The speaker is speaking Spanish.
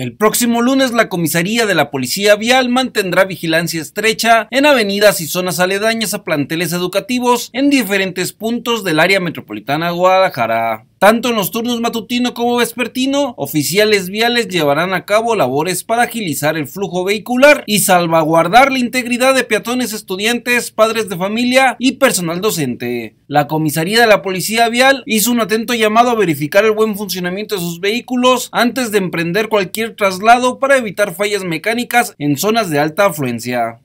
El próximo lunes la comisaría de la Policía Vial mantendrá vigilancia estrecha en avenidas y zonas aledañas a planteles educativos en diferentes puntos del área metropolitana de Guadalajara. Tanto en los turnos matutino como vespertino, oficiales viales llevarán a cabo labores para agilizar el flujo vehicular y salvaguardar la integridad de peatones, estudiantes, padres de familia y personal docente. La comisaría de la Policía Vial hizo un atento llamado a verificar el buen funcionamiento de sus vehículos antes de emprender cualquier traslado para evitar fallas mecánicas en zonas de alta afluencia.